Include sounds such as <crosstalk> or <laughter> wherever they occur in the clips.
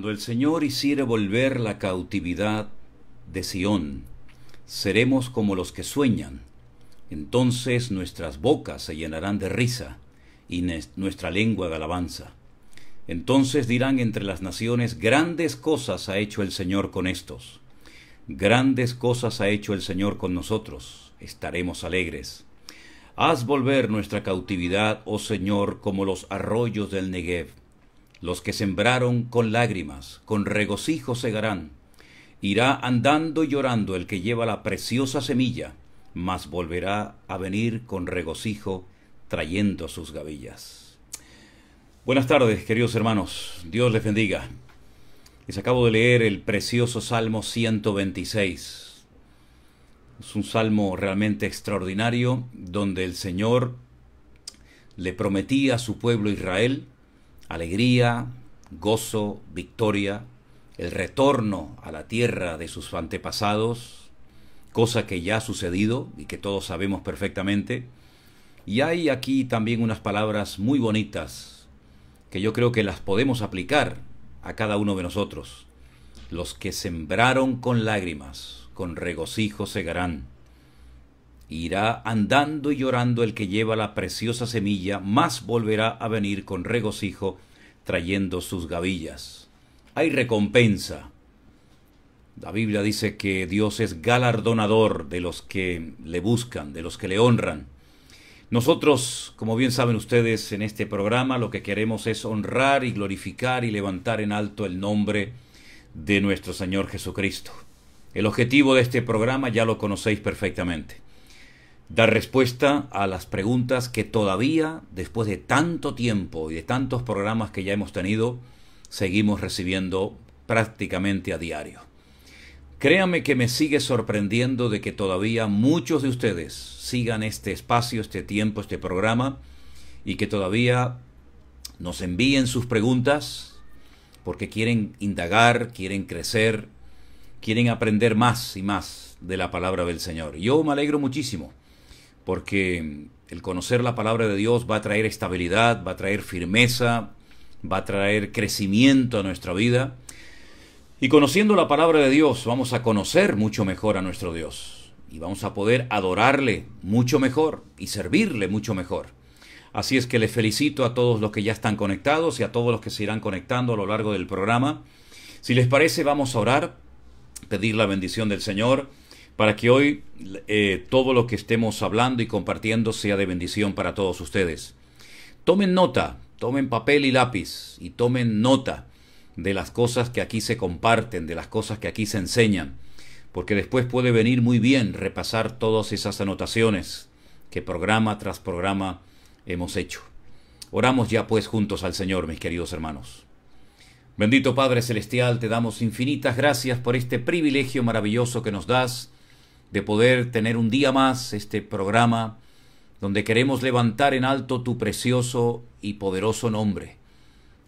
Cuando el Señor hiciere volver la cautividad de Sión, seremos como los que sueñan. Entonces nuestras bocas se llenarán de risa y nuestra lengua de alabanza. Entonces dirán entre las naciones, grandes cosas ha hecho el Señor con estos. Grandes cosas ha hecho el Señor con nosotros. Estaremos alegres. Haz volver nuestra cautividad, oh Señor, como los arroyos del Negev. Los que sembraron con lágrimas, con regocijo segarán. Irá andando y llorando el que lleva la preciosa semilla, mas volverá a venir con regocijo trayendo sus gavillas. Buenas tardes, queridos hermanos. Dios les bendiga. Les acabo de leer el precioso Salmo 126. Es un salmo realmente extraordinario donde el Señor le prometía a su pueblo Israel alegría, gozo, victoria, el retorno a la tierra de sus antepasados, cosa que ya ha sucedido y que todos sabemos perfectamente. Y hay aquí también unas palabras muy bonitas que yo creo que las podemos aplicar a cada uno de nosotros. Los que sembraron con lágrimas, con regocijo segarán. Irá andando y llorando el que lleva la preciosa semilla, más volverá a venir con regocijo, trayendo sus gavillas. Hay recompensa. La Biblia dice que Dios es galardonador de los que le buscan, de los que le honran. Nosotros, como bien saben ustedes, en este programa lo que queremos es honrar y glorificar y levantar en alto el nombre de nuestro Señor Jesucristo. El objetivo de este programa ya lo conocéis perfectamente dar respuesta a las preguntas que todavía, después de tanto tiempo y de tantos programas que ya hemos tenido, seguimos recibiendo prácticamente a diario. Créame que me sigue sorprendiendo de que todavía muchos de ustedes sigan este espacio, este tiempo, este programa y que todavía nos envíen sus preguntas porque quieren indagar, quieren crecer, quieren aprender más y más de la palabra del Señor. Yo me alegro muchísimo porque mm, el conocer la palabra de Dios va a traer estabilidad, va a traer firmeza, va a traer crecimiento a nuestra vida. Y conociendo la palabra de Dios vamos a conocer mucho mejor a nuestro Dios y vamos a poder adorarle mucho mejor y servirle mucho mejor. Así es que les felicito a todos los que ya están conectados y a todos los que se irán conectando a lo largo del programa. Si les parece, vamos a orar, pedir la bendición del Señor para que hoy eh, todo lo que estemos hablando y compartiendo sea de bendición para todos ustedes. Tomen nota, tomen papel y lápiz y tomen nota de las cosas que aquí se comparten, de las cosas que aquí se enseñan, porque después puede venir muy bien repasar todas esas anotaciones que programa tras programa hemos hecho. Oramos ya pues juntos al Señor, mis queridos hermanos. Bendito Padre Celestial, te damos infinitas gracias por este privilegio maravilloso que nos das de poder tener un día más este programa donde queremos levantar en alto tu precioso y poderoso nombre.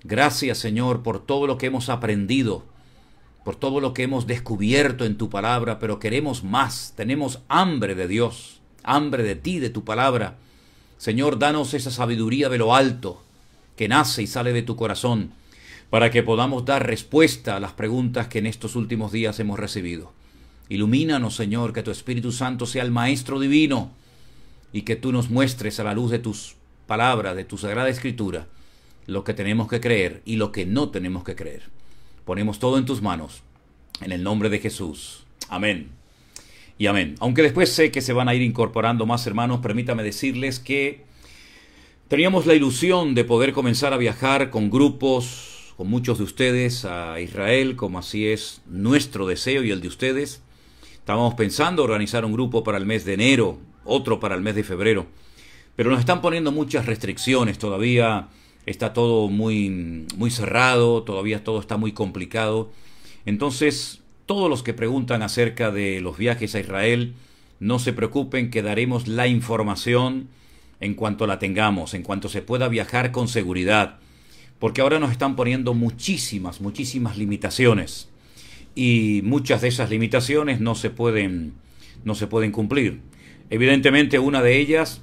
Gracias Señor por todo lo que hemos aprendido, por todo lo que hemos descubierto en tu palabra, pero queremos más, tenemos hambre de Dios, hambre de ti, de tu palabra. Señor, danos esa sabiduría de lo alto que nace y sale de tu corazón, para que podamos dar respuesta a las preguntas que en estos últimos días hemos recibido. Ilumínanos, Señor, que tu Espíritu Santo sea el Maestro Divino y que tú nos muestres a la luz de tus palabras, de tu Sagrada Escritura, lo que tenemos que creer y lo que no tenemos que creer. Ponemos todo en tus manos, en el nombre de Jesús. Amén. Y amén. Aunque después sé que se van a ir incorporando más hermanos, permítame decirles que teníamos la ilusión de poder comenzar a viajar con grupos, con muchos de ustedes a Israel, como así es nuestro deseo y el de ustedes. Estábamos pensando organizar un grupo para el mes de enero, otro para el mes de febrero, pero nos están poniendo muchas restricciones todavía. Está todo muy, muy cerrado, todavía todo está muy complicado. Entonces, todos los que preguntan acerca de los viajes a Israel, no se preocupen que daremos la información en cuanto la tengamos, en cuanto se pueda viajar con seguridad, porque ahora nos están poniendo muchísimas, muchísimas limitaciones y muchas de esas limitaciones no se pueden, no se pueden cumplir. Evidentemente una de ellas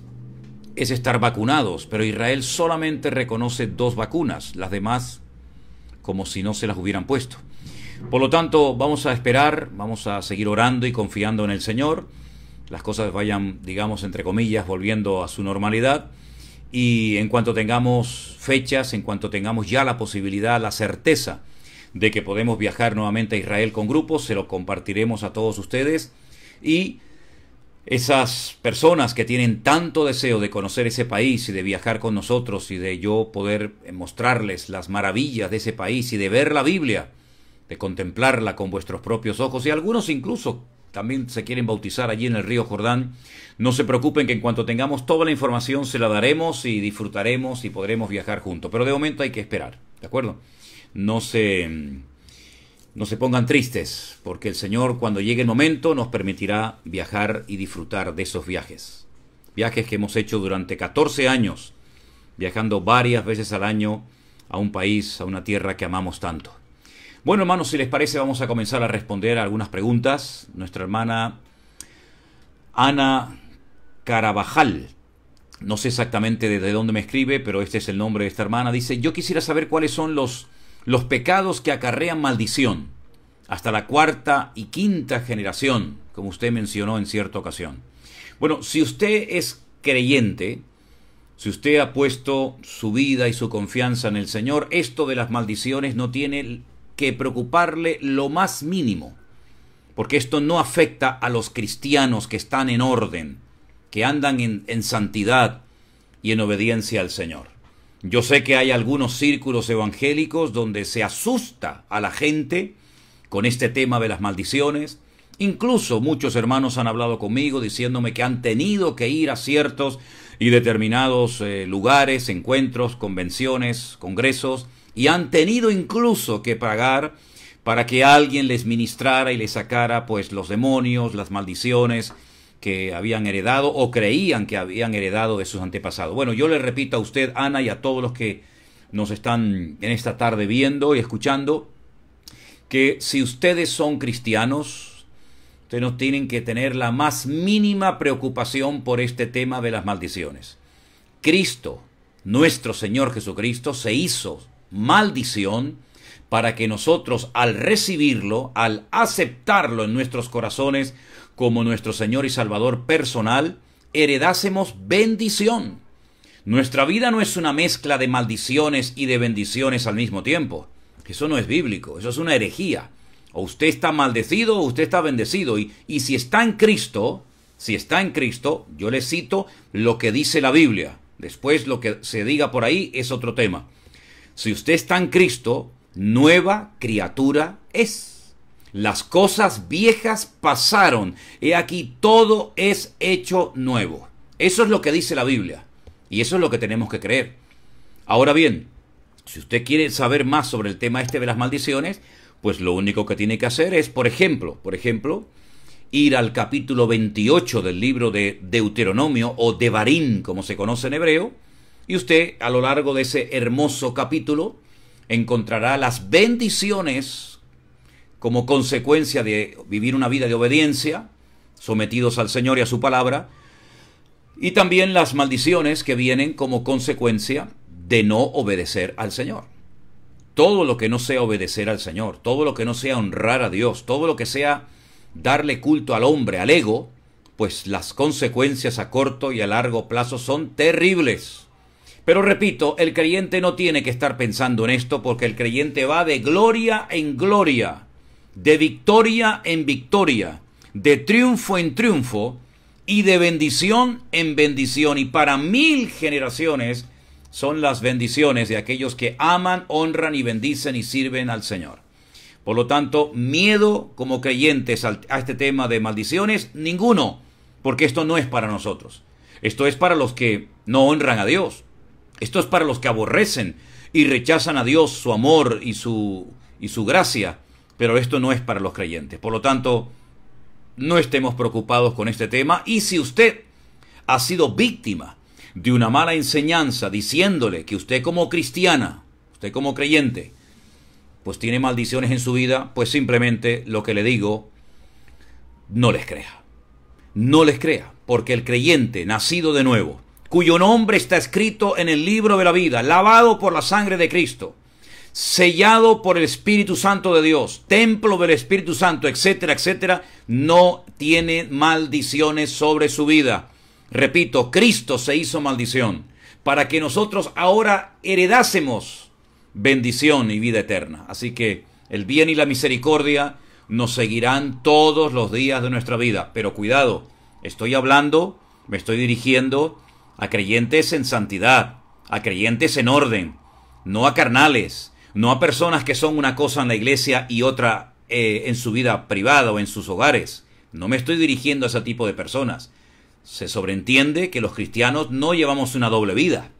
es estar vacunados, pero Israel solamente reconoce dos vacunas, las demás como si no se las hubieran puesto. Por lo tanto, vamos a esperar, vamos a seguir orando y confiando en el Señor, las cosas vayan, digamos, entre comillas, volviendo a su normalidad, y en cuanto tengamos fechas, en cuanto tengamos ya la posibilidad, la certeza de que podemos viajar nuevamente a Israel con grupos, se lo compartiremos a todos ustedes y esas personas que tienen tanto deseo de conocer ese país y de viajar con nosotros y de yo poder mostrarles las maravillas de ese país y de ver la Biblia, de contemplarla con vuestros propios ojos y algunos incluso también se quieren bautizar allí en el río Jordán, no se preocupen que en cuanto tengamos toda la información se la daremos y disfrutaremos y podremos viajar juntos. Pero de momento hay que esperar, ¿de acuerdo? no se, no se pongan tristes, porque el Señor cuando llegue el momento nos permitirá viajar y disfrutar de esos viajes. Viajes que hemos hecho durante 14 años, viajando varias veces al año a un país, a una tierra que amamos tanto. Bueno, hermanos, si les parece, vamos a comenzar a responder algunas preguntas. Nuestra hermana Ana Carabajal. No sé exactamente desde dónde me escribe, pero este es el nombre de esta hermana. Dice, yo quisiera saber cuáles son los los pecados que acarrean maldición, hasta la cuarta y quinta generación, como usted mencionó en cierta ocasión. Bueno, si usted es creyente, si usted ha puesto su vida y su confianza en el Señor, esto de las maldiciones no tiene que preocuparle lo más mínimo, porque esto no afecta a los cristianos que están en orden, que andan en, en santidad y en obediencia al Señor. Yo sé que hay algunos círculos evangélicos donde se asusta a la gente con este tema de las maldiciones. Incluso muchos hermanos han hablado conmigo diciéndome que han tenido que ir a ciertos y determinados eh, lugares, encuentros, convenciones, congresos, y han tenido incluso que pagar para que alguien les ministrara y les sacara pues los demonios, las maldiciones, que habían heredado o creían que habían heredado de sus antepasados. Bueno, yo le repito a usted, Ana, y a todos los que nos están en esta tarde viendo y escuchando, que si ustedes son cristianos, ustedes no tienen que tener la más mínima preocupación por este tema de las maldiciones. Cristo, nuestro Señor Jesucristo, se hizo maldición para que nosotros al recibirlo, al aceptarlo en nuestros corazones, como nuestro Señor y Salvador personal, heredásemos bendición. Nuestra vida no es una mezcla de maldiciones y de bendiciones al mismo tiempo. Eso no es bíblico, eso es una herejía. O usted está maldecido o usted está bendecido. Y, y si está en Cristo, si está en Cristo, yo le cito lo que dice la Biblia. Después lo que se diga por ahí es otro tema. Si usted está en Cristo, nueva criatura es. Las cosas viejas pasaron. y aquí, todo es hecho nuevo. Eso es lo que dice la Biblia. Y eso es lo que tenemos que creer. Ahora bien, si usted quiere saber más sobre el tema este de las maldiciones, pues lo único que tiene que hacer es, por ejemplo, por ejemplo, ir al capítulo 28 del libro de Deuteronomio o Devarim, como se conoce en hebreo, y usted a lo largo de ese hermoso capítulo encontrará las bendiciones como consecuencia de vivir una vida de obediencia, sometidos al Señor y a su palabra, y también las maldiciones que vienen como consecuencia de no obedecer al Señor. Todo lo que no sea obedecer al Señor, todo lo que no sea honrar a Dios, todo lo que sea darle culto al hombre, al ego, pues las consecuencias a corto y a largo plazo son terribles. Pero repito, el creyente no tiene que estar pensando en esto porque el creyente va de gloria en gloria de victoria en victoria, de triunfo en triunfo y de bendición en bendición. Y para mil generaciones son las bendiciones de aquellos que aman, honran y bendicen y sirven al Señor. Por lo tanto, miedo como creyentes a este tema de maldiciones, ninguno, porque esto no es para nosotros. Esto es para los que no honran a Dios. Esto es para los que aborrecen y rechazan a Dios su amor y su, y su gracia pero esto no es para los creyentes. Por lo tanto, no estemos preocupados con este tema y si usted ha sido víctima de una mala enseñanza diciéndole que usted como cristiana, usted como creyente, pues tiene maldiciones en su vida, pues simplemente lo que le digo, no les crea. No les crea, porque el creyente nacido de nuevo, cuyo nombre está escrito en el libro de la vida, lavado por la sangre de Cristo, sellado por el Espíritu Santo de Dios, templo del Espíritu Santo, etcétera, etcétera, no tiene maldiciones sobre su vida. Repito, Cristo se hizo maldición para que nosotros ahora heredásemos bendición y vida eterna. Así que el bien y la misericordia nos seguirán todos los días de nuestra vida. Pero cuidado, estoy hablando, me estoy dirigiendo a creyentes en santidad, a creyentes en orden, no a carnales, no a personas que son una cosa en la iglesia y otra eh, en su vida privada o en sus hogares. No me estoy dirigiendo a ese tipo de personas. Se sobreentiende que los cristianos no llevamos una doble vida.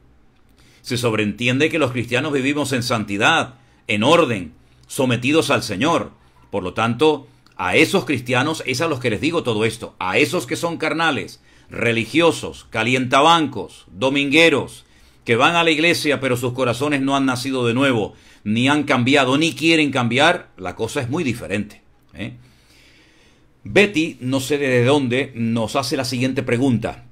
Se sobreentiende que los cristianos vivimos en santidad, en orden, sometidos al Señor. Por lo tanto, a esos cristianos es a los que les digo todo esto, a esos que son carnales, religiosos, calientabancos, domingueros, que van a la iglesia pero sus corazones no han nacido de nuevo, ni han cambiado, ni quieren cambiar, la cosa es muy diferente. ¿eh? Betty, no sé de dónde, nos hace la siguiente pregunta.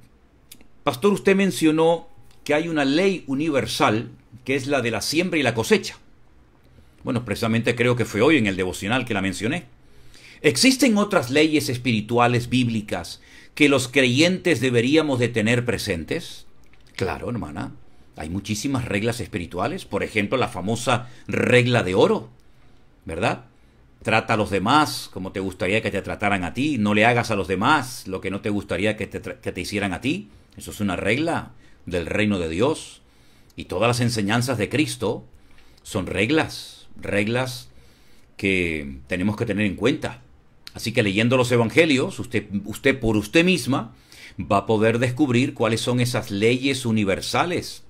Pastor, usted mencionó que hay una ley universal que es la de la siembra y la cosecha. Bueno, precisamente creo que fue hoy en el devocional que la mencioné. Existen otras leyes espirituales bíblicas que los creyentes deberíamos de tener presentes? Claro, hermana. Hay muchísimas reglas espirituales, por ejemplo la famosa regla de oro, ¿verdad? Trata a los demás como te gustaría que te trataran a ti, no le hagas a los demás lo que no te gustaría que te, hicieran a ti. Eso es una regla del reino de Dios. Y todas las enseñanzas de Cristo son reglas, reglas que tenemos que tener en cuenta. Así que leyendo los evangelios, usted, usted por usted misma va a poder descubrir cuáles son esas leyes universales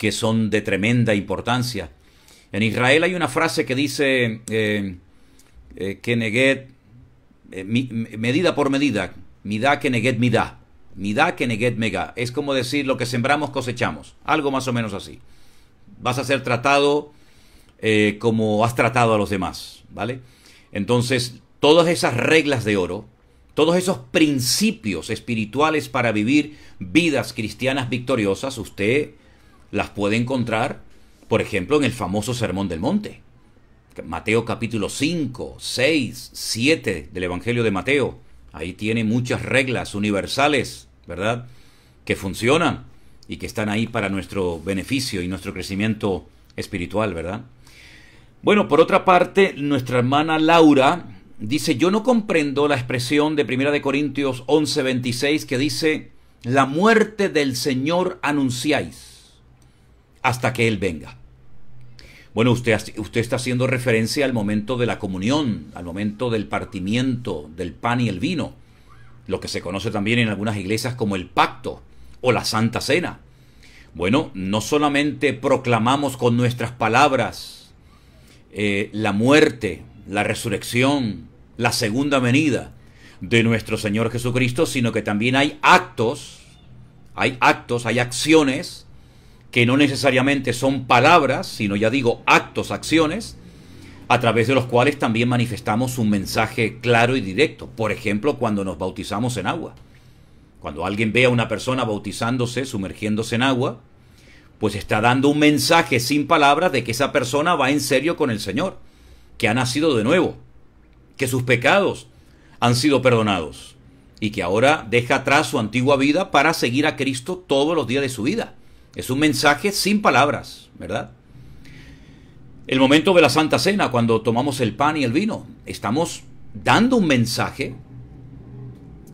que son de tremenda importancia. En Israel hay una frase que dice eh, eh, que eh, medida por medida, midá que neguet midá, midá que mega. Es como decir lo que sembramos cosechamos, algo más o menos así. Vas a ser tratado como has tratado a los demás, ¿vale? Entonces, todas esas reglas de oro, todos esos principios espirituales para vivir vidas cristianas victoriosas, usted las puede encontrar, por ejemplo, en el famoso Sermón del Monte. Mateo capítulo 5, 6, 7 del Evangelio de Mateo. Ahí tiene muchas reglas universales, ¿verdad? Que funcionan y que están ahí para nuestro beneficio y nuestro crecimiento espiritual, ¿verdad? Bueno, por otra parte, nuestra hermana Laura dice, yo no comprendo la expresión de 1 de Corintios 26 que dice, la muerte del Señor anunciáis hasta que Él venga. Bueno, usted, usted está haciendo referencia al momento de la comunión, al momento del partimiento del pan y el vino, lo que se conoce también en algunas iglesias como el pacto o la santa cena. Bueno, no solamente proclamamos con nuestras palabras eh, la muerte, la resurrección, la segunda venida de nuestro Señor Jesucristo, sino que también hay actos, hay actos, hay acciones que no necesariamente son palabras, sino ya digo actos, acciones, a través de los cuales también manifestamos un mensaje claro y directo. Por ejemplo, cuando nos bautizamos en agua. Cuando alguien ve a una persona bautizándose, sumergiéndose en agua, pues está dando un mensaje sin palabras de que esa persona va en serio con el Señor, que ha nacido de nuevo, que sus pecados han sido perdonados y que ahora deja atrás su antigua vida para seguir a Cristo todos los días de su vida. Es un mensaje sin palabras, ¿verdad? El momento de la Santa Cena, cuando tomamos el pan y el vino, estamos dando un mensaje,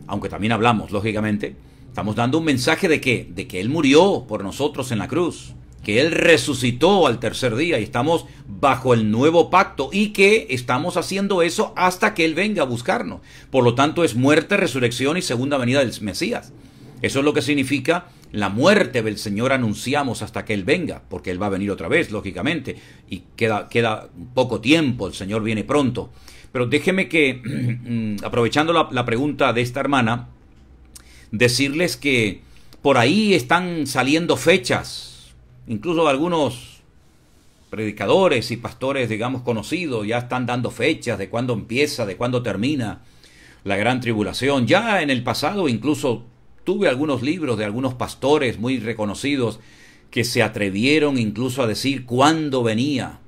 aunque también hablamos, lógicamente, estamos dando un mensaje de que, de que Él murió por nosotros en la cruz, que Él resucitó al tercer día y estamos bajo el nuevo pacto y que estamos haciendo eso hasta que Él venga a buscarnos. Por lo tanto, es muerte, resurrección y segunda venida del Mesías. Eso es lo que significa la muerte del Señor anunciamos hasta que Él venga, porque Él va a venir otra vez, lógicamente, y queda, queda poco tiempo, el Señor viene pronto. Pero déjeme que, <clears throat> mm, aprovechando la, la pregunta de esta hermana, decirles que por ahí están saliendo fechas, incluso algunos predicadores y pastores, digamos, conocidos, ya están dando fechas de cuándo empieza, de cuándo termina la gran tribulación. Ya en el pasado incluso tuve algunos libros de algunos pastores muy reconocidos que se atrevieron incluso a decir cuándo venía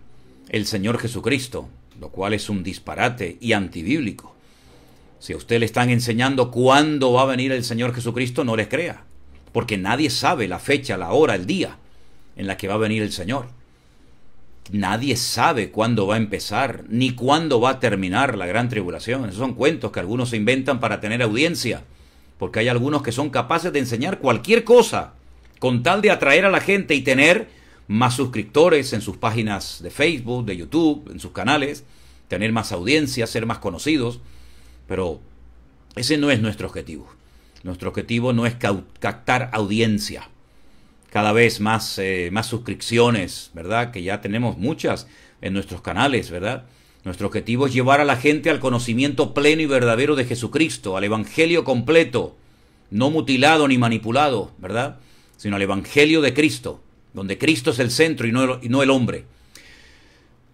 el Señor Jesucristo, lo cual es un disparate y antibíblico. Si a usted le están enseñando cuándo va a venir el Señor Jesucristo, no les crea, porque nadie sabe la fecha, la hora, el día en la que va a venir el Señor. Nadie sabe cuándo va a empezar, ni cuándo va a terminar la gran tribulación. Esos son cuentos que algunos se inventan para tener audiencia porque hay algunos que son capaces de enseñar cualquier cosa con tal de atraer a la gente y tener más suscriptores en sus páginas de Facebook, de YouTube, en sus canales, tener más audiencia, ser más conocidos, pero ese no es nuestro objetivo. Nuestro objetivo no es captar audiencia, cada vez más, eh, más suscripciones, ¿verdad? Que ya tenemos muchas en nuestros canales, ¿verdad? Nuestro objetivo es llevar a la gente al conocimiento pleno y verdadero de Jesucristo, al Evangelio completo, no mutilado ni manipulado, ¿verdad? Sino al Evangelio de Cristo, donde Cristo es el centro y no el, hombre.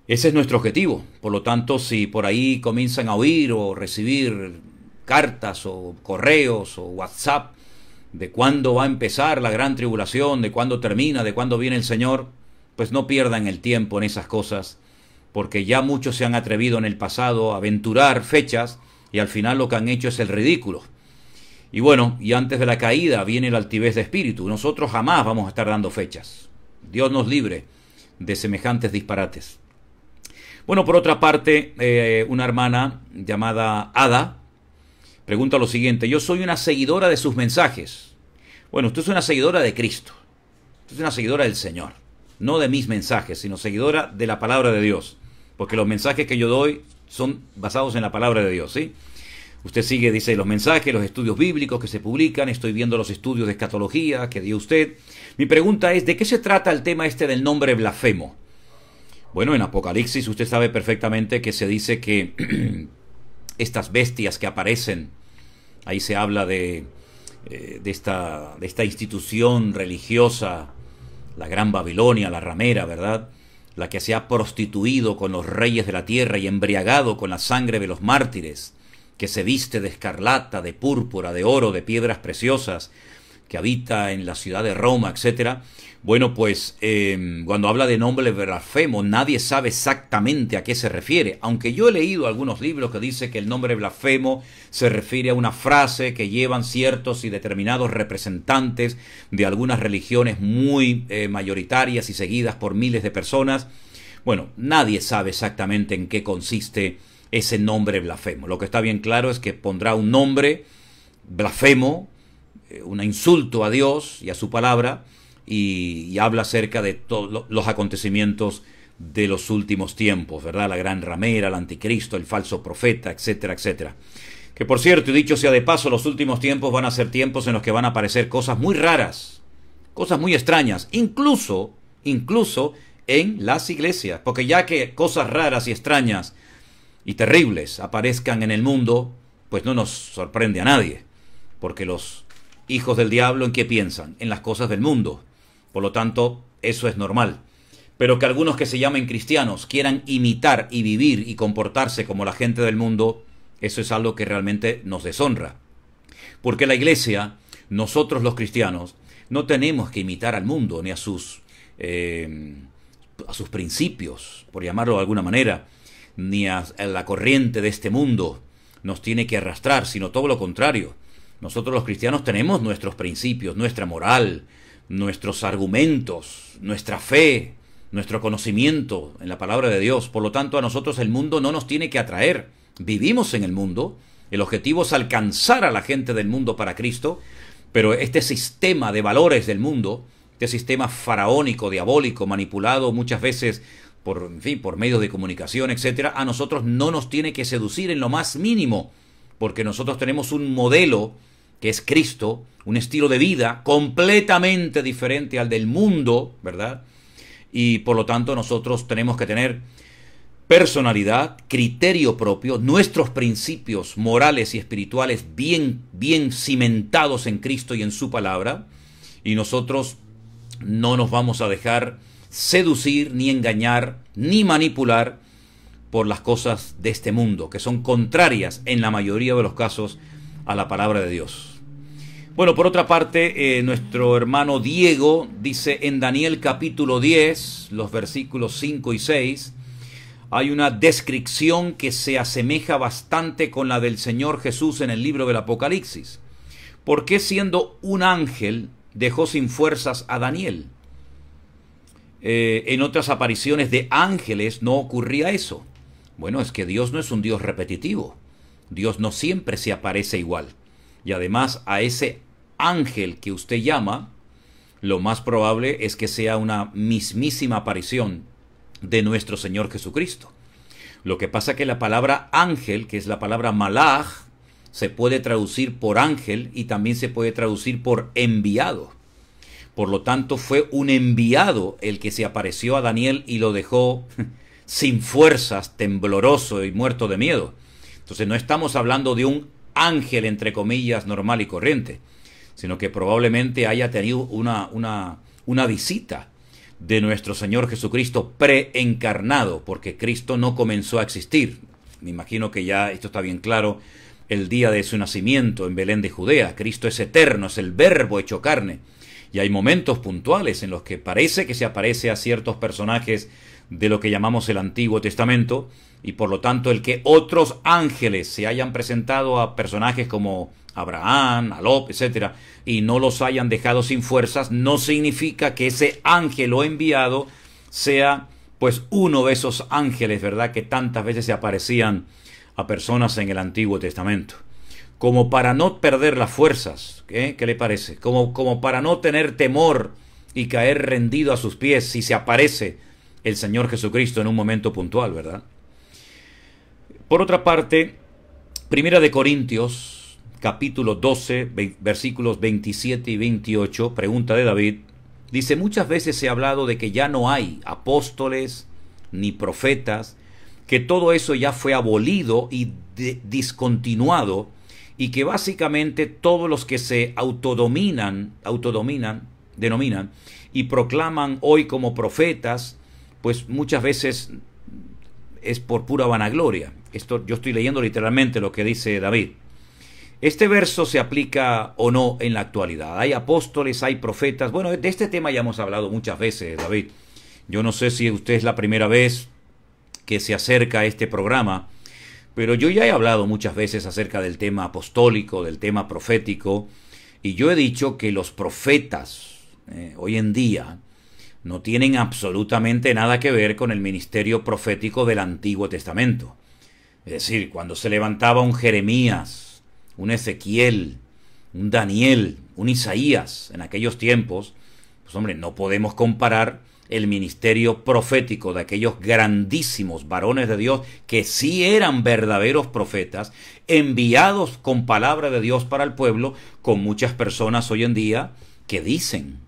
Ese es nuestro objetivo. Por lo tanto, si por ahí comienzan a oír o recibir cartas o correos o WhatsApp de cuándo va a empezar la gran tribulación, de cuándo termina, de cuándo viene el Señor, pues no pierdan el tiempo en esas cosas porque ya muchos se han atrevido en el pasado a aventurar fechas y al final lo que han hecho es el ridículo. Y bueno, y antes de la caída viene la altivez de espíritu. Nosotros jamás vamos a estar dando fechas. Dios nos libre de semejantes disparates. Bueno, por otra parte, eh, una hermana llamada Ada pregunta lo siguiente. Yo soy una seguidora de sus mensajes. Bueno, usted es una seguidora de Cristo. Usted es una seguidora del Señor. No de mis mensajes, sino seguidora de la palabra de Dios porque los mensajes que yo doy son basados en la palabra de Dios, ¿sí? Usted sigue, dice, los mensajes, los estudios bíblicos que se publican, estoy viendo los estudios de escatología que dio usted. Mi pregunta es, ¿de qué se trata el tema este del nombre blasfemo? Bueno, en Apocalipsis usted sabe perfectamente que se dice que <clears throat> estas bestias que aparecen, ahí se habla eh, de, esta, de esta institución religiosa, la Gran Babilonia, la ramera, ¿verdad? la que se ha prostituido con los reyes de la tierra y embriagado con la sangre de los mártires, que se viste de escarlata, de púrpura, de oro, de piedras preciosas, que habita en la ciudad de Roma, etcétera. Bueno, pues em, cuando habla de nombre blasfemo, nadie sabe exactamente a qué se refiere, aunque yo he leído algunos libros que dicen que el nombre blasfemo se refiere a una frase que llevan ciertos y determinados representantes de algunas religiones muy eh, mayoritarias y seguidas por miles de personas. Bueno, nadie sabe exactamente en qué consiste ese nombre blasfemo. Lo que está bien claro es que pondrá un nombre blasfemo, eh, un insulto a Dios y a su palabra, y, habla acerca de todos los acontecimientos de los últimos tiempos, ¿verdad? La gran ramera, el anticristo, el falso profeta, etcétera, etcétera. Que por cierto, dicho sea de paso, los últimos tiempos van a ser tiempos en los que van a aparecer cosas muy raras, cosas muy extrañas, incluso, incluso en las iglesias, porque ya que cosas raras y extrañas y terribles aparezcan en el mundo, pues no nos sorprende a nadie, porque los hijos del diablo en qué piensan, en las cosas del mundo, por lo tanto, eso es normal. Pero que algunos que se llamen cristianos quieran imitar y vivir y comportarse como la gente del mundo, eso es algo que realmente nos deshonra. Porque la iglesia, nosotros los cristianos, no tenemos que imitar al mundo ni a sus, eh, a sus principios, por llamarlo de alguna manera, ni a la corriente de este mundo nos tiene que arrastrar, sino todo lo contrario. Nosotros los cristianos tenemos nuestros principios, nuestra moral, nuestros argumentos, nuestra fe, nuestro conocimiento en la palabra de Dios. Por lo tanto, a nosotros el mundo no nos tiene que atraer. Vivimos en el mundo. El objetivo es alcanzar a la gente del mundo para Cristo. Pero este sistema de valores del mundo, este sistema faraónico, diabólico, manipulado muchas veces por, en fin, por medios de comunicación, etcétera, a nosotros no nos tiene que seducir en lo más mínimo, porque nosotros tenemos un modelo es Cristo, un estilo de vida completamente diferente al del mundo, ¿verdad? Y por lo tanto nosotros tenemos que tener personalidad, criterio propio, nuestros principios morales y espirituales bien, bien cimentados en Cristo y en su palabra, y nosotros no nos vamos a dejar seducir, ni engañar, ni manipular por las cosas de este mundo, que son contrarias en la mayoría de los casos a la palabra de Dios. Bueno, por otra parte, eh, nuestro hermano Diego dice en Daniel capítulo 10, los versículos 5 y 6, hay una descripción que se asemeja bastante con la del Señor Jesús en el libro del Apocalipsis. ¿Por qué siendo un ángel dejó sin fuerzas a Daniel? Eh, en otras apariciones de ángeles no ocurría eso. Bueno, es que Dios no es un Dios repetitivo. Dios no siempre se aparece igual y además a ese ángel que usted llama, lo más probable es que sea una mismísima aparición de nuestro Señor Jesucristo. Lo que pasa que la palabra ángel, que es la palabra malaj, se puede traducir por ángel y también se puede traducir por enviado. Por lo tanto, fue un enviado el que se apareció a Daniel y lo dejó <laughs> sin fuerzas, tembloroso y muerto de miedo. Entonces no estamos hablando de un ángel, entre comillas, normal y corriente, sino que probablemente haya tenido una, una, una visita de nuestro Señor Jesucristo preencarnado, porque Cristo no comenzó a existir. Me imagino que ya esto está bien claro el día de su nacimiento en Belén de Judea. Cristo es eterno, es el verbo hecho carne. Y hay momentos puntuales en los que parece que se aparece a ciertos personajes de lo que llamamos el Antiguo Testamento, y por lo tanto el que otros ángeles se hayan presentado a personajes como Abraham, a etc., y no los hayan dejado sin fuerzas, no significa que ese ángel o enviado sea pues uno de esos ángeles, ¿verdad?, que tantas veces se aparecían a personas en el Antiguo Testamento. Como para no perder las fuerzas, que ¿qué le parece? Como, como para no tener temor y caer rendido a sus pies si se aparece el Señor Jesucristo en un momento puntual, ¿verdad? Por otra parte, Primera de Corintios, capítulo 12, versículos 27 y 28, pregunta de David, dice, muchas veces he hablado de que ya no hay apóstoles ni profetas, que todo eso ya fue abolido y discontinuado, y que básicamente todos los que se autodominan, autodominan, denominan, y proclaman hoy como profetas, pues muchas veces es por pura vanagloria. Esto yo estoy leyendo literalmente lo que dice David. Este verso se aplica o no en la actualidad. Hay apóstoles, hay profetas. Bueno, de este tema ya hemos hablado muchas veces, David. Yo no sé si usted es la primera vez que se acerca a este programa, pero yo ya he hablado muchas veces acerca del tema apostólico, del tema profético, y yo he dicho que los profetas eh, hoy en día no tienen absolutamente nada que ver con el ministerio profético del Antiguo Testamento. Es decir, cuando se levantaba un Jeremías, un Ezequiel, un Daniel, un Isaías en aquellos tiempos, pues hombre, no podemos comparar el ministerio profético de aquellos grandísimos varones de Dios que sí eran verdaderos profetas, enviados con palabra de Dios para el pueblo, con muchas personas hoy en día que dicen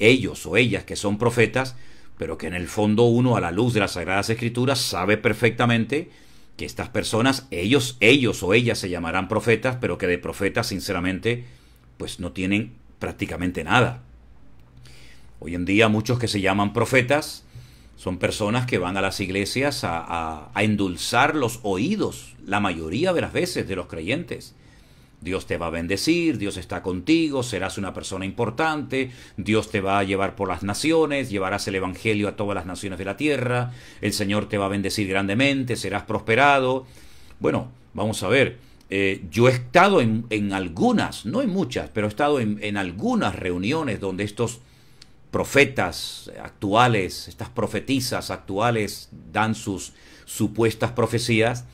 ellos o ellas que son profetas, pero que en el fondo uno a la luz de las Sagradas Escrituras sabe perfectamente que estas personas, ellos, ellos o ellas se llamarán profetas, pero que de profetas sinceramente pues no tienen prácticamente nada. Hoy en día muchos que se llaman profetas son personas que van a las iglesias a, a endulzar los oídos, la mayoría de las veces, de los creyentes Dios te va a bendecir, Dios está contigo, serás una persona importante, Dios te va a llevar por las naciones, llevarás el Evangelio a todas las naciones de la tierra, el Señor te va a bendecir grandemente, serás prosperado. Bueno, vamos a ver, eh, yo he estado en, algunas, no en muchas, pero he estado en, en algunas reuniones donde estos profetas actuales, estas profetizas actuales dan sus supuestas profecías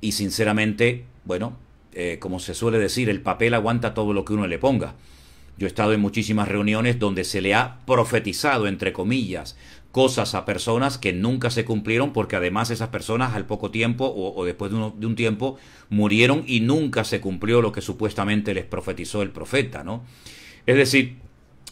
y sinceramente, bueno, eh, como se suele decir, el papel aguanta todo lo que uno le ponga. Yo he estado en muchísimas reuniones donde se le ha profetizado, entre comillas, cosas a personas que nunca se cumplieron porque además esas personas al poco tiempo o, después de, de, un tiempo murieron y nunca se cumplió lo que supuestamente les profetizó el profeta, ¿no? Es decir,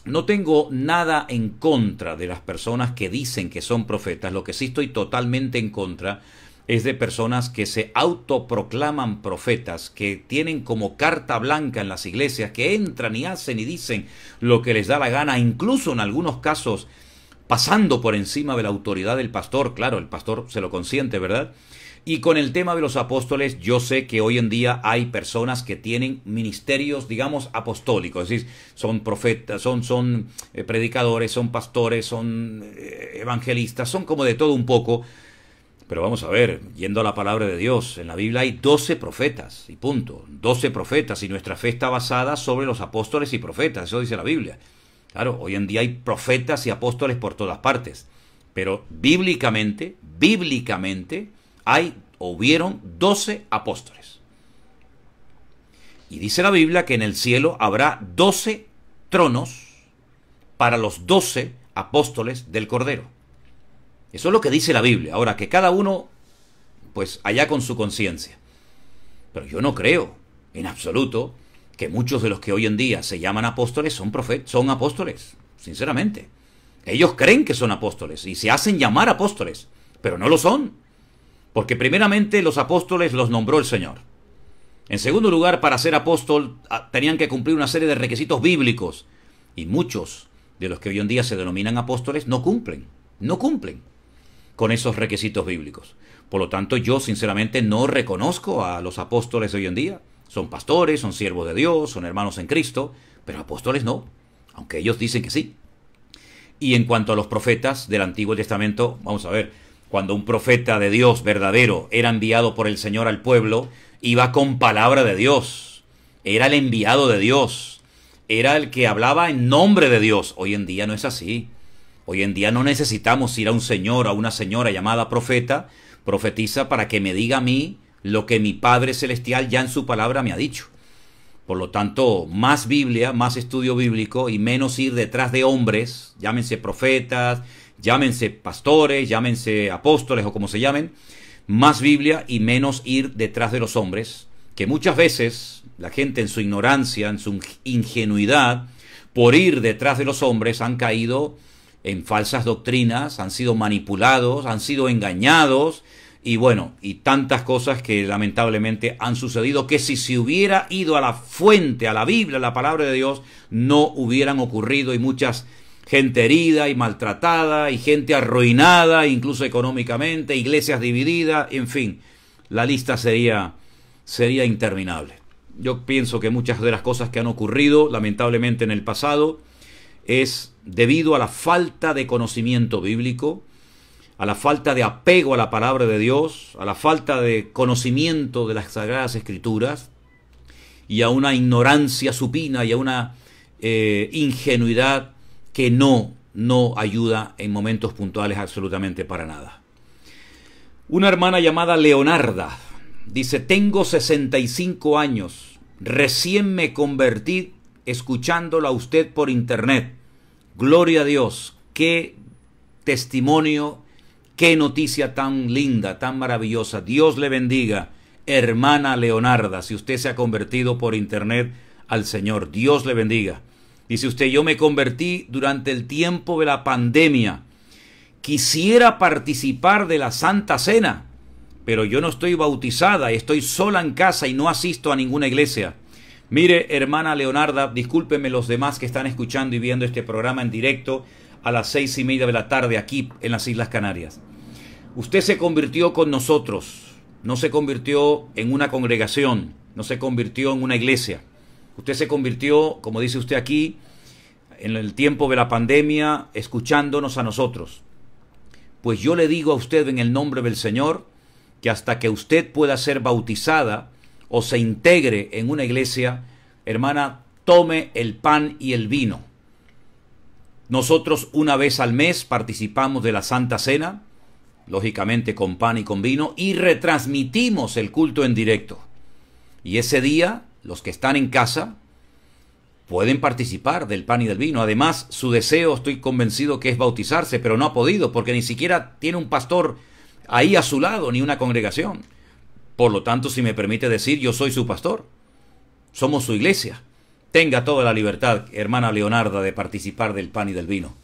no tengo nada en contra de las personas que dicen que son profetas, lo que sí estoy totalmente en contra es de personas que se autoproclaman profetas, que tienen como carta blanca en las iglesias, que entran y hacen y dicen lo que les da la gana, incluso en algunos casos pasando por encima de la autoridad del pastor, claro, el pastor se lo consiente, ¿verdad? Y con el tema de los apóstoles, yo sé que hoy en día hay personas que tienen ministerios, digamos, apostólicos, es decir, son profetas, son, son eh, predicadores, son pastores, son eh, evangelistas, son como de todo un poco, pero vamos a ver, yendo a la palabra de Dios, en la Biblia hay 12 profetas, y punto. 12 profetas, y nuestra fe está basada sobre los apóstoles y profetas, eso dice la Biblia. Claro, hoy en día hay profetas y apóstoles por todas partes, pero bíblicamente, bíblicamente, hay, hubieron 12 apóstoles. Y dice la Biblia que en el cielo habrá 12 tronos para los 12 apóstoles del Cordero. Eso es lo que dice la Biblia. Ahora, que cada uno, pues, allá con su conciencia. Pero yo no creo, en absoluto, que muchos de los que hoy en día se llaman apóstoles son, profetas, son apóstoles, sinceramente. Ellos creen que son apóstoles y se hacen llamar apóstoles, pero no lo son. Porque primeramente los apóstoles los nombró el Señor. En segundo lugar, para ser apóstol ah, tenían que cumplir una serie de requisitos bíblicos. Y muchos de los que hoy en día se denominan apóstoles no cumplen, no cumplen con esos requisitos bíblicos. Por lo tanto, yo sinceramente no reconozco a los apóstoles de hoy en día. Son pastores, son siervos de Dios, son hermanos en Cristo, pero apóstoles no, aunque ellos dicen que sí. Y en cuanto a los profetas del Antiguo Testamento, vamos a ver, cuando un profeta de Dios verdadero era enviado por el Señor al pueblo, iba con palabra de Dios, era el enviado de Dios, era el que hablaba en nombre de Dios. Hoy en día no es así. Hoy en día no necesitamos ir a un señor, a una señora llamada profeta, profetiza para que me diga a mí lo que mi Padre Celestial ya en su palabra me ha dicho. Por lo tanto, más Biblia, más estudio bíblico y menos ir detrás de hombres, llámense profetas, llámense pastores, llámense apóstoles o como se llamen, más Biblia y menos ir detrás de los hombres, que muchas veces la gente en su ignorancia, en su ingenuidad, por ir detrás de los hombres han caído en falsas doctrinas, han sido manipulados, han sido engañados y bueno, y tantas cosas que lamentablemente han sucedido que si se hubiera ido a la fuente, a la Biblia, a la palabra de Dios, no hubieran ocurrido y muchas gente herida y maltratada y gente arruinada, incluso económicamente, iglesias divididas, en fin, la lista sería sería interminable. Yo pienso que muchas de las cosas que han ocurrido lamentablemente en el pasado es debido a la falta de conocimiento bíblico, a la falta de apego a la palabra de Dios, a la falta de conocimiento de las sagradas escrituras y a una ignorancia supina y a una eh, ingenuidad que no, no ayuda en momentos puntuales absolutamente para nada. Una hermana llamada Leonarda dice, tengo 65 años, recién me convertí escuchándola a usted por internet. Gloria a Dios, qué testimonio, qué noticia tan linda, tan maravillosa. Dios le bendiga, hermana Leonarda, si usted se ha convertido por internet al Señor. Dios le bendiga. Dice usted, yo me convertí durante el tiempo de la pandemia. Quisiera participar de la Santa Cena, pero yo no estoy bautizada, estoy sola en casa y no asisto a ninguna iglesia. Mire, hermana Leonarda, discúlpeme los demás que están escuchando y viendo este programa en directo a las seis y media de la tarde aquí en las Islas Canarias. Usted se convirtió con nosotros, no se convirtió en una congregación, no se convirtió en una iglesia. Usted se convirtió, como dice usted aquí, en el tiempo de la pandemia, escuchándonos a nosotros. Pues yo le digo a usted en el nombre del Señor que hasta que usted pueda ser bautizada, o se integre en una iglesia, hermana, tome el pan y el vino. Nosotros una vez al mes participamos de la Santa Cena, lógicamente con pan y con vino, y retransmitimos el culto en directo. Y ese día, los que están en casa pueden participar del pan y del vino. Además, su deseo estoy convencido que es bautizarse, pero no ha podido porque ni siquiera tiene un pastor ahí a su lado, ni una congregación. Por lo tanto, si me permite decir, yo soy su pastor. Somos su iglesia. Tenga toda la libertad, hermana Leonarda, de participar del pan y del vino.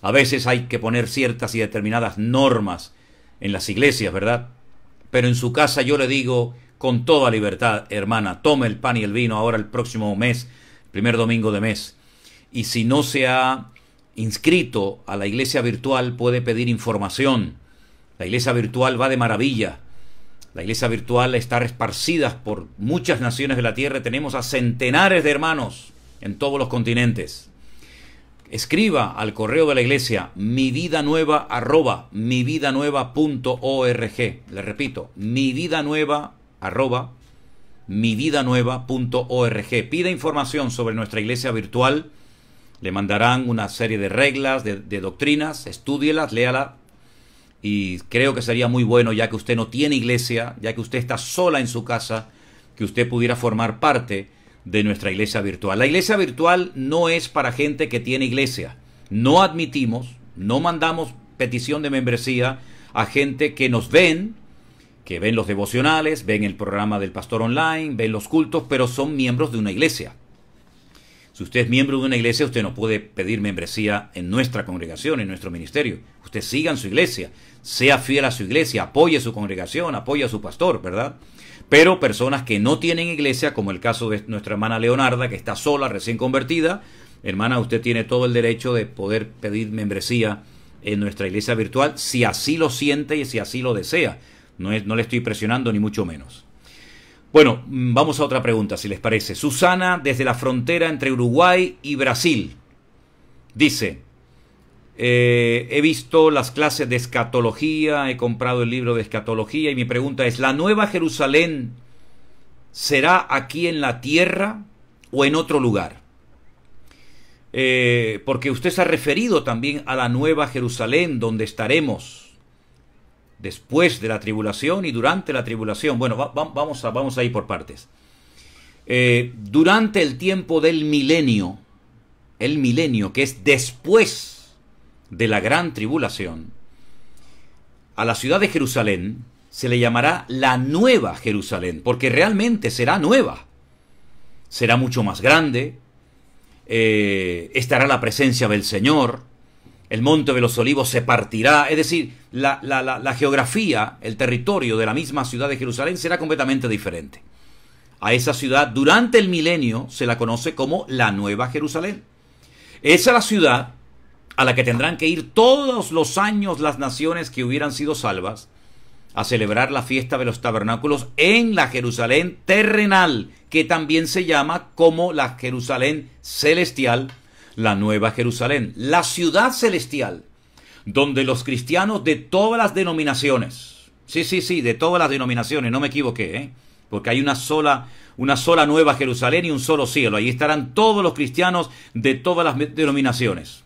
A veces hay que poner ciertas y determinadas normas en las iglesias, ¿verdad? Pero en su casa yo le digo con toda libertad, hermana, tome el pan y el vino ahora el próximo mes, primer domingo de mes. Y si no se ha inscrito a la iglesia virtual, puede pedir información. La iglesia virtual va de maravilla la iglesia virtual está esparcida por muchas naciones de la tierra. Tenemos a centenares de hermanos en todos los continentes. Escriba al correo de la iglesia mi vida nueva mi vida nueva Le repito, mi vida nueva mi vida nueva Pida información sobre nuestra iglesia virtual. Le mandarán una serie de reglas, de, doctrinas. Estúdielas, léala y creo que sería muy bueno, ya que usted no tiene iglesia, ya que usted está sola en su casa, que usted pudiera formar parte de nuestra iglesia virtual. La iglesia virtual no es para gente que tiene iglesia. No admitimos, no mandamos petición de membresía a gente que nos ven, que ven los devocionales, ven el programa del pastor online, ven los cultos, pero son miembros de una iglesia. Si usted es miembro de una iglesia, usted no puede pedir membresía en nuestra congregación, en nuestro ministerio. Usted siga en su iglesia, sea fiel a su iglesia, apoye su congregación, apoye a su pastor, ¿verdad? Pero personas que no tienen iglesia, como el caso de nuestra hermana Leonarda, que está sola, recién convertida, hermana, usted tiene todo el derecho de poder pedir membresía en nuestra iglesia virtual si así lo siente y si así lo desea. No, es, no le estoy presionando ni mucho menos. Bueno, mm, vamos a otra pregunta, si les parece. Susana, desde la frontera entre Uruguay y Brasil, dice, eh, he visto las clases de escatología, he comprado el libro de escatología y mi pregunta es, ¿la nueva Jerusalén será aquí en la tierra o en otro lugar? Eh, porque usted se ha referido también a la nueva Jerusalén, donde estaremos después de la tribulación y durante la tribulación. Bueno, vamos, a, vamos a ir por partes. Eh, durante el tiempo del milenio, el milenio que es después de la gran tribulación, a la ciudad de Jerusalén se le llamará la nueva Jerusalén, porque realmente será nueva. Será mucho más grande, eh, estará la presencia del Señor, el monte de los olivos se partirá, es decir, la, geografía, el territorio de la misma ciudad de Jerusalén será completamente diferente. A esa ciudad durante el milenio se la conoce como la Nueva Jerusalén. Esa es la ciudad a la que tendrán que ir todos los años las naciones que hubieran sido salvas a celebrar la fiesta de los tabernáculos en la Jerusalén terrenal, que también se llama como la Jerusalén celestial la Nueva Jerusalén, la ciudad celestial, donde los cristianos de todas las denominaciones, sí, sí, sí, de todas las denominaciones, no me equivoqué, ¿eh? porque hay una sola, una sola Nueva Jerusalén y un solo cielo, ahí estarán todos los cristianos de todas las denominaciones.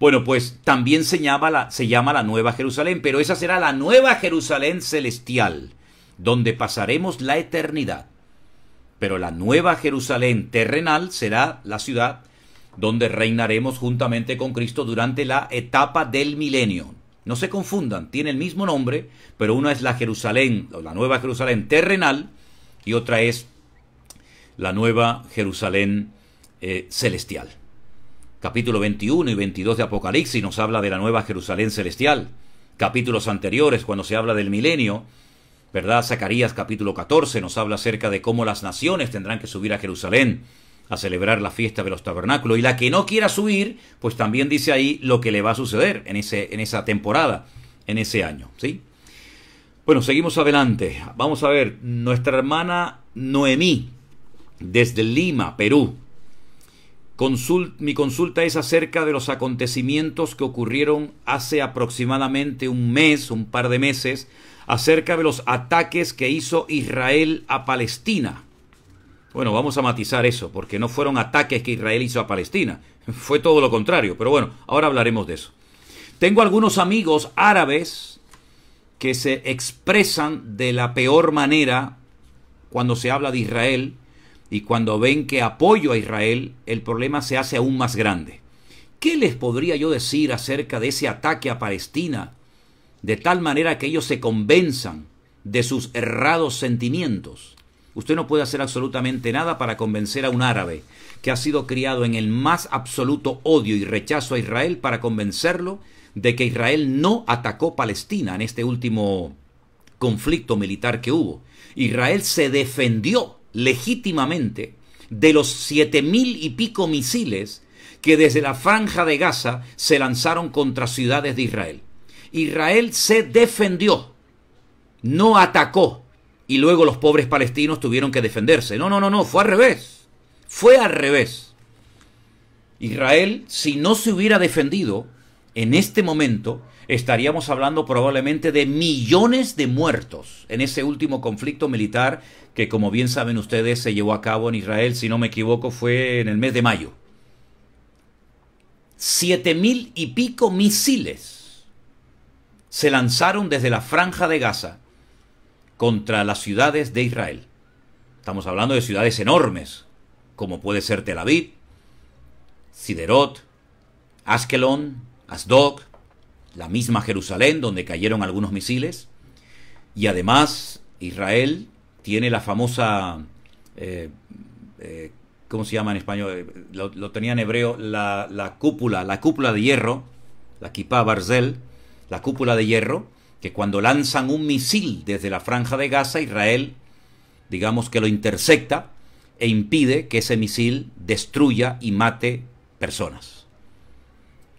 Bueno, pues también se llama, la, se llama la Nueva Jerusalén, pero esa será la Nueva Jerusalén celestial, donde pasaremos la eternidad. Pero la Nueva Jerusalén terrenal será la ciudad donde reinaremos juntamente con Cristo durante la etapa del milenio. No se confundan, tiene el mismo nombre, pero una es la Jerusalén, la nueva Jerusalén terrenal, y otra es la nueva Jerusalén eh, celestial. Capítulo 21 y 22 de Apocalipsis nos habla de la nueva Jerusalén celestial. Capítulos anteriores, cuando se habla del milenio, ¿verdad? Zacarías capítulo 14 nos habla acerca de cómo las naciones tendrán que subir a Jerusalén a celebrar la fiesta de los tabernáculos. Y la que no quiera subir, pues también dice ahí lo que le va a suceder en, ese, en esa temporada, en ese año. ¿sí? Bueno, seguimos adelante. Vamos a ver, nuestra hermana Noemí, desde Lima, Perú. mi consulta es acerca de los acontecimientos que ocurrieron hace aproximadamente un mes, un par de meses, acerca de los ataques que hizo Israel a Palestina. Bueno, vamos a matizar eso, porque no fueron ataques que Israel hizo a Palestina, <laughs> fue todo lo contrario, pero bueno, ahora hablaremos de eso. Tengo algunos amigos árabes que se expresan de la peor manera cuando se habla de Israel y cuando ven que apoyo a Israel, el problema se hace aún más grande. ¿Qué les podría yo decir acerca de ese ataque a Palestina? De tal manera que ellos se convenzan de sus errados sentimientos Usted no puede hacer absolutamente nada para convencer a un árabe que ha sido criado en el más absoluto odio y rechazo a Israel para convencerlo de que Israel no atacó Palestina en este último conflicto militar que hubo. Israel se defendió legítimamente de los siete mil y pico misiles que desde la franja de Gaza se lanzaron contra ciudades de Israel. Israel se defendió, no atacó y luego los pobres palestinos tuvieron que defenderse. No, no, no, no, fue al revés. Fue al revés. Israel, si no se hubiera defendido en este momento, estaríamos hablando probablemente de millones de muertos en ese último conflicto militar que, como bien saben ustedes, se llevó a cabo en Israel, si no me equivoco, fue en el mes de mayo. Siete mil y pico misiles se lanzaron desde la franja de Gaza contra las ciudades de Israel. Estamos hablando de ciudades enormes, como puede ser Tel Aviv, Siderot, Askelon, Asdok la misma Jerusalén donde cayeron algunos misiles. Y además Israel tiene la famosa, eh, eh, ¿cómo se llama en español? Eh, lo, tenía en hebreo, la, cúpula, la cúpula de hierro, la kipá barzel, la cúpula de hierro, que cuando lanzan un misil desde la franja de Gaza, Israel, digamos que lo intercepta e impide que ese misil destruya y mate personas.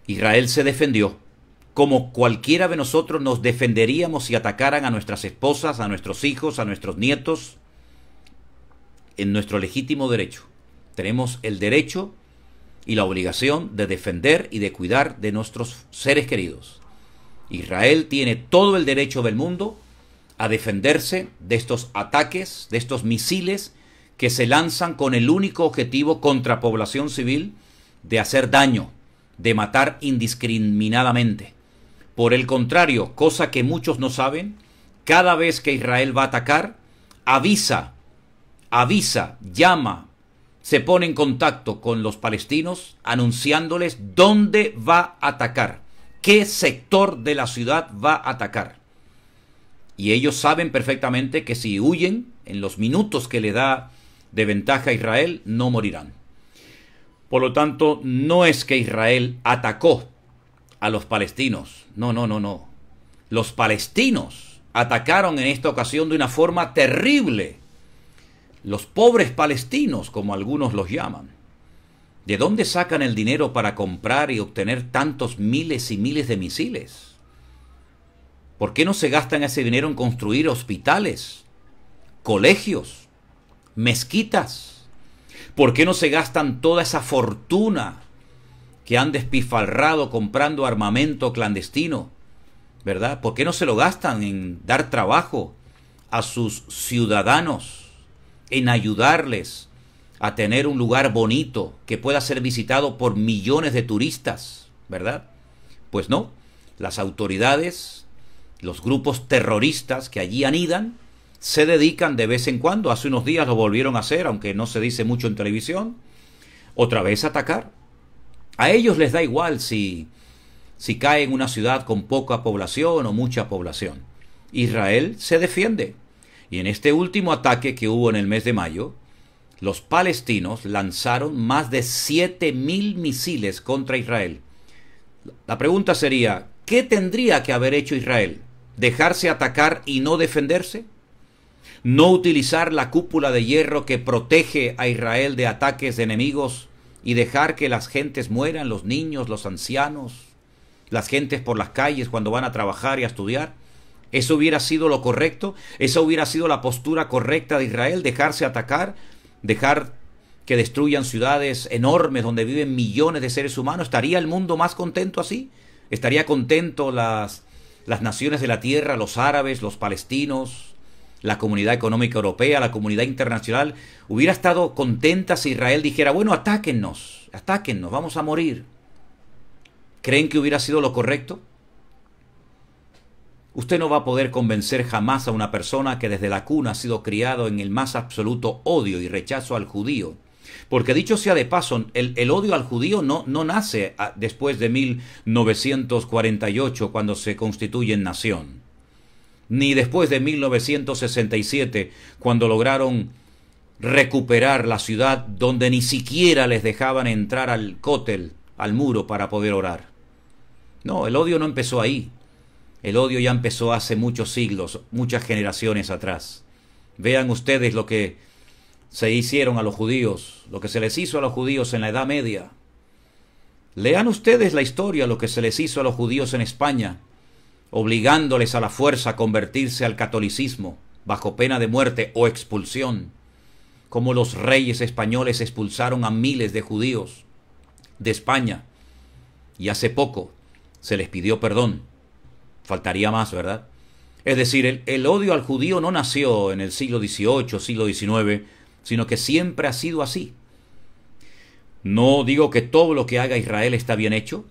Israel se defendió, como cualquiera de nosotros nos defenderíamos si atacaran a nuestras esposas, a nuestros hijos, a nuestros nietos, en nuestro legítimo derecho. Tenemos el derecho y la obligación de defender y de cuidar de nuestros seres queridos. Israel tiene todo el derecho del mundo a defenderse de estos ataques, de estos misiles que se lanzan con el único objetivo contra población civil de hacer daño, de matar indiscriminadamente. Por el contrario, cosa que muchos no saben, cada vez que Israel va a atacar, avisa, avisa, llama, se pone en contacto con los palestinos anunciándoles dónde va a atacar qué sector de la ciudad va a atacar. Y ellos saben perfectamente que si huyen, en los minutos que le da de ventaja a Israel, no morirán. Por lo tanto, no es que Israel atacó a los palestinos. No, no, no, no. Los palestinos atacaron en esta ocasión de una forma terrible. Los pobres palestinos, como algunos los llaman. ¿De dónde sacan el dinero para comprar y obtener tantos miles y miles de misiles? ¿Por qué no se gastan ese dinero en construir hospitales, colegios, mezquitas? ¿Por qué no se gastan toda esa fortuna que han despifalrado comprando armamento clandestino? ¿Verdad? ¿Por qué no se lo gastan en dar trabajo a sus ciudadanos, en ayudarles a tener un lugar bonito que pueda ser visitado por millones de turistas, ¿verdad? Pues no, las autoridades, los grupos terroristas que allí anidan, se dedican de vez en cuando, hace unos días lo volvieron a hacer, aunque no se dice mucho en televisión, otra vez a atacar. A ellos les da igual si, si cae en una ciudad con poca población o mucha población. Israel se defiende. Y en este último ataque que hubo en el mes de mayo, los palestinos lanzaron más de 7.000 misiles contra Israel. La pregunta sería, ¿qué tendría que haber hecho Israel? ¿Dejarse atacar y no defenderse? ¿No utilizar la cúpula de hierro que protege a Israel de ataques de enemigos y dejar que las gentes mueran, los niños, los ancianos, las gentes por las calles cuando van a trabajar y a estudiar? ¿Eso hubiera sido lo correcto? ¿Esa hubiera sido la postura correcta de Israel? ¿Dejarse atacar? dejar que destruyan ciudades enormes donde viven millones de seres humanos, ¿estaría el mundo más contento así? ¿Estaría contento las, las naciones de la tierra, los árabes, los palestinos, la comunidad económica europea, la comunidad internacional? ¿Hubiera estado contenta si Israel dijera, bueno, atáquennos, atáquennos, vamos a morir? ¿Creen que hubiera sido lo correcto? Usted no va a poder convencer jamás a una persona que desde la cuna ha sido criado en el más absoluto odio y rechazo al judío. Porque dicho sea de paso, el, odio al judío no, no nace ah, después de 1948 cuando se constituye en nación, ni después de 1967 cuando lograron recuperar la ciudad donde ni siquiera les dejaban entrar al cótel, al muro, para poder orar. No, el odio no empezó ahí. El odio ya empezó hace muchos siglos, muchas generaciones atrás. Vean ustedes lo que se hicieron a los judíos, lo que se les hizo a los judíos en la Edad Media. Lean ustedes la historia, lo que se les hizo a los judíos en España, obligándoles a la fuerza a convertirse al catolicismo, bajo pena de muerte o expulsión, como los reyes españoles expulsaron a miles de judíos de España, y hace poco se les pidió perdón Faltaría más, ¿verdad? Es decir, el, odio al judío no nació en el siglo XVIII, siglo XIX, sino que siempre ha sido así. No digo que todo lo que haga Israel está bien hecho,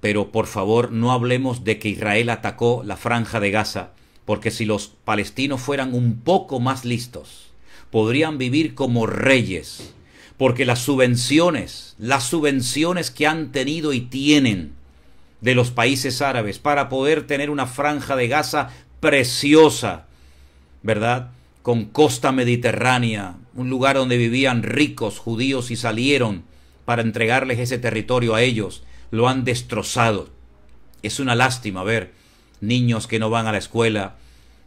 pero por favor no hablemos de que Israel atacó la franja de Gaza, porque si los palestinos fueran un poco más listos, podrían vivir como reyes, porque las subvenciones, las subvenciones que han tenido y tienen, de los países árabes para poder tener una franja de gasa preciosa, ¿verdad? Con costa mediterránea, un lugar donde vivían ricos judíos y salieron para entregarles ese territorio a ellos. Lo han destrozado. Es una lástima ver niños que no van a la escuela,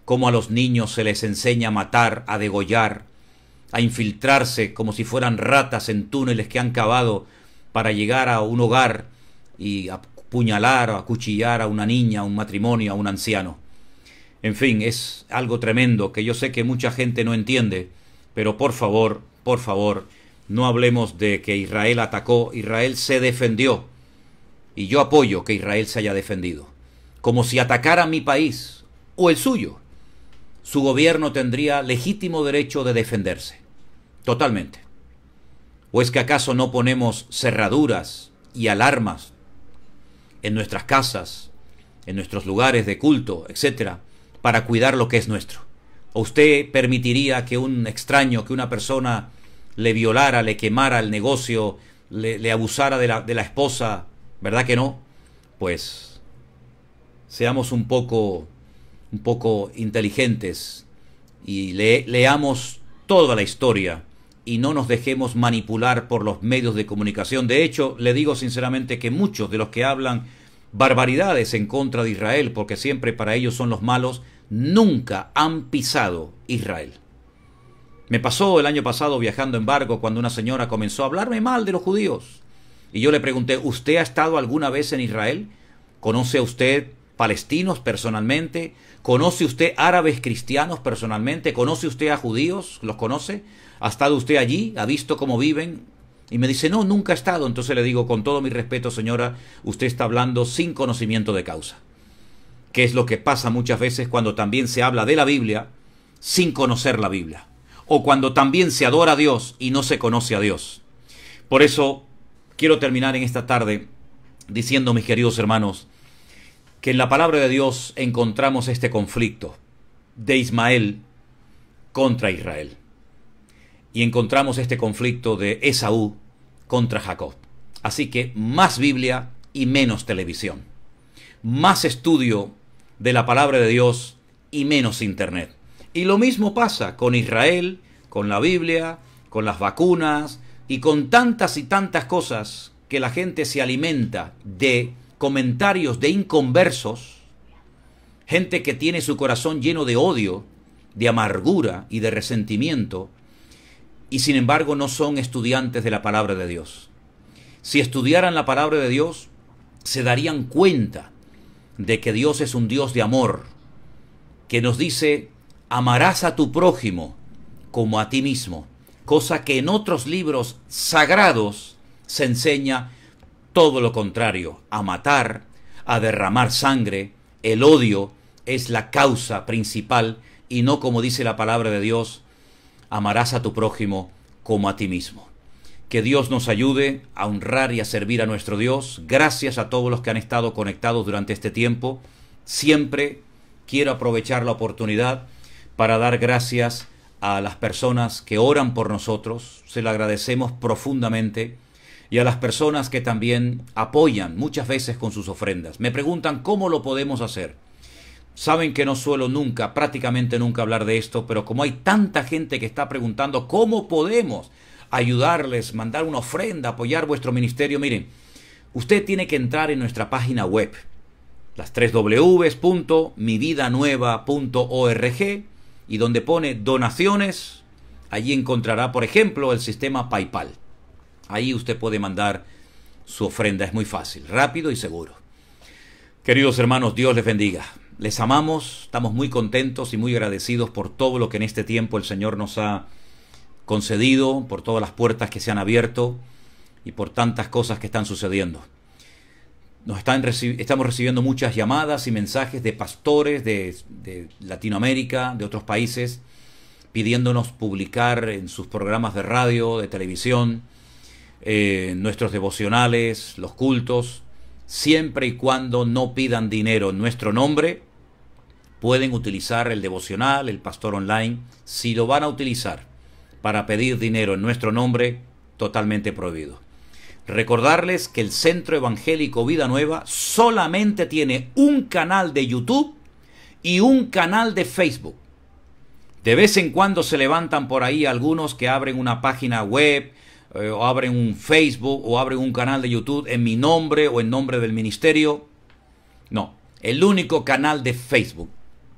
cómo a los niños se les enseña a matar, a degollar, a infiltrarse como si fueran ratas en túneles que han cavado para llegar a un hogar y a puñalar o acuchillar a una niña, a un matrimonio, a un anciano. En fin, es algo tremendo que yo sé que mucha gente no entiende, pero por favor, por favor, no hablemos de que Israel atacó, Israel se defendió. Y yo apoyo que Israel se haya defendido. Como si atacara mi país o el suyo, su gobierno tendría legítimo derecho de defenderse. Totalmente. ¿O es que acaso no ponemos cerraduras y alarmas en nuestras casas, en nuestros lugares de culto, etcétera, para cuidar lo que es nuestro. ¿O usted permitiría que un extraño, que una persona le violara, le quemara el negocio, le, abusara de la, esposa? ¿Verdad que no? Pues seamos un poco, un poco inteligentes y leamos toda la historia y no nos dejemos manipular por los medios de comunicación. De hecho, le digo sinceramente que muchos de los que hablan barbaridades en contra de Israel, porque siempre para ellos son los malos, nunca han pisado Israel. Me pasó el año pasado viajando en barco cuando una señora comenzó a hablarme mal de los judíos. Y yo le pregunté, ¿usted ha estado alguna vez en Israel? ¿Conoce a usted palestinos personalmente? ¿Conoce usted árabes cristianos personalmente? ¿Conoce usted a judíos? ¿Los conoce? ¿Ha estado usted allí? ¿Ha visto cómo viven? Y me dice, no, nunca ha estado. Entonces le digo, con todo mi respeto, señora, usted está hablando sin conocimiento de causa. Que es lo que pasa muchas veces cuando también se habla de la Biblia sin conocer la Biblia. O cuando también se adora a Dios y no se conoce a Dios. Por eso quiero terminar en esta tarde diciendo, mis queridos hermanos, que en la palabra de Dios encontramos este conflicto de Ismael contra Israel. Y encontramos este conflicto de Esaú contra Jacob. Así que más Biblia y menos televisión. Más estudio de la palabra de Dios y menos Internet. Y lo mismo pasa con Israel, con la Biblia, con las vacunas y con tantas y tantas cosas que la gente se alimenta de comentarios de inconversos, gente que tiene su corazón lleno de odio, de amargura y de resentimiento, y sin embargo no son estudiantes de la palabra de Dios. Si estudiaran la palabra de Dios, se darían cuenta de que Dios es un Dios de amor, que nos dice, amarás a tu prójimo como a ti mismo, cosa que en otros libros sagrados se enseña todo lo contrario, a matar, a derramar sangre, el odio es la causa principal y no como dice la palabra de Dios, amarás a tu prójimo como a ti mismo. Que Dios nos ayude a honrar y a servir a nuestro Dios. Gracias a todos los que han estado conectados durante este tiempo. Siempre quiero aprovechar la oportunidad para dar gracias a las personas que oran por nosotros. Se lo agradecemos profundamente y a las personas que también apoyan muchas veces con sus ofrendas. Me preguntan cómo lo podemos hacer. Saben que no suelo nunca, prácticamente nunca hablar de esto, pero como hay tanta gente que está preguntando cómo podemos ayudarles, mandar una ofrenda, apoyar vuestro ministerio, miren, usted tiene que entrar en nuestra página web, las 3 y donde pone donaciones, allí encontrará, por ejemplo, el sistema PayPal. Ahí usted puede mandar su ofrenda, es muy fácil, rápido y seguro. Queridos hermanos, Dios les bendiga. Les amamos, estamos muy contentos y muy agradecidos por todo lo que en este tiempo el Señor nos ha concedido, por todas las puertas que se han abierto y por tantas cosas que están sucediendo. Nos están estamos recibiendo muchas llamadas y mensajes de pastores de, Latinoamérica, de otros países, pidiéndonos publicar en sus programas de radio, de televisión, eh, nuestros devocionales, los cultos, siempre y cuando no pidan dinero en nuestro nombre, pueden utilizar el devocional, el pastor online. Si lo van a utilizar para pedir dinero en nuestro nombre, totalmente prohibido. Recordarles que el Centro Evangélico Vida Nueva solamente tiene un canal de YouTube y un canal de Facebook. De vez en cuando se levantan por ahí algunos que abren una página web eh, o abren un Facebook o abren un canal de YouTube en mi nombre o en nombre del ministerio. No, el único canal de Facebook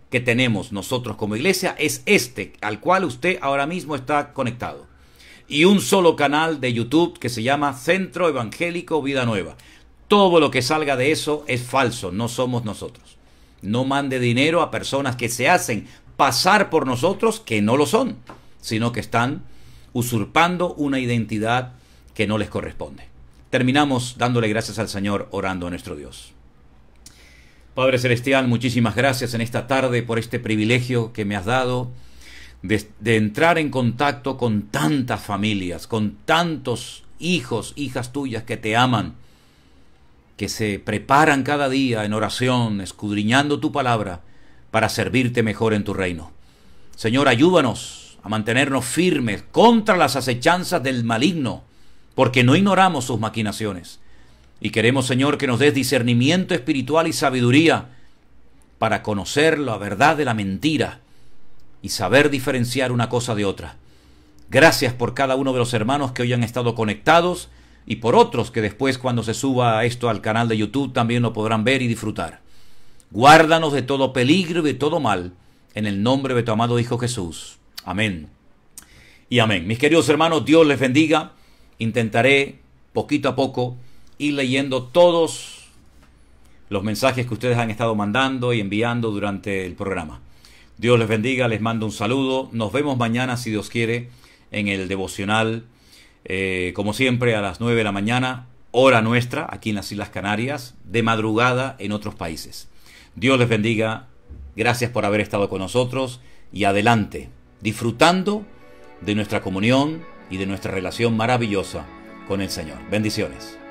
que tenemos nosotros como iglesia es este, al cual usted ahora mismo está conectado. Y un solo canal de YouTube que se llama Centro Evangélico Vida Nueva. Todo lo que salga de eso es falso, no somos nosotros. No mande dinero a personas que se hacen pasar por nosotros que no lo son, sino que están usurpando una identidad que no les corresponde. Terminamos dándole gracias al Señor, orando a nuestro Dios. Padre Celestial, muchísimas gracias en esta tarde por este privilegio que me has dado de, entrar en contacto con tantas familias, con tantos hijos, hijas tuyas que te aman, que se preparan cada día en oración, escudriñando tu palabra, para servirte mejor en tu reino. Señor, ayúdanos a mantenernos firmes contra las acechanzas del maligno, porque no ignoramos sus maquinaciones. Y queremos, Señor, que nos des discernimiento espiritual y sabiduría para conocer la verdad de la mentira y saber diferenciar una cosa de otra. Gracias por cada uno de los hermanos que hoy han estado conectados y por otros que después cuando se suba esto al canal de YouTube también lo podrán ver y disfrutar. Guárdanos de todo peligro y de todo mal, en el nombre de tu amado Hijo Jesús. Amén. Y amén. Mis queridos hermanos, Dios les bendiga. Intentaré poquito a poco ir leyendo todos los mensajes que ustedes han estado mandando y enviando durante el programa. Dios les bendiga, les mando un saludo. Nos vemos mañana, si Dios quiere, en el devocional, eh, como siempre, a las 9 de la mañana, hora nuestra, aquí en las Islas Canarias, de madrugada en otros países. Dios les bendiga, gracias por haber estado con nosotros y adelante disfrutando de nuestra comunión y de nuestra relación maravillosa con el Señor. Bendiciones.